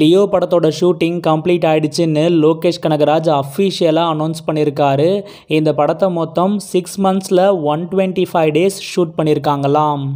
Leo படத்தோட shooting complete ஆகிடுச்சின்னு லோகேஷ் கனகராஜ் அஃபிஷியலாக அனௌன்ஸ் பண்ணியிருக்காரு இந்த படத்தை மொத்தம் சிக்ஸ் மந்த்ஸில் one twenty five days shoot பண்ணியிருக்காங்களாம்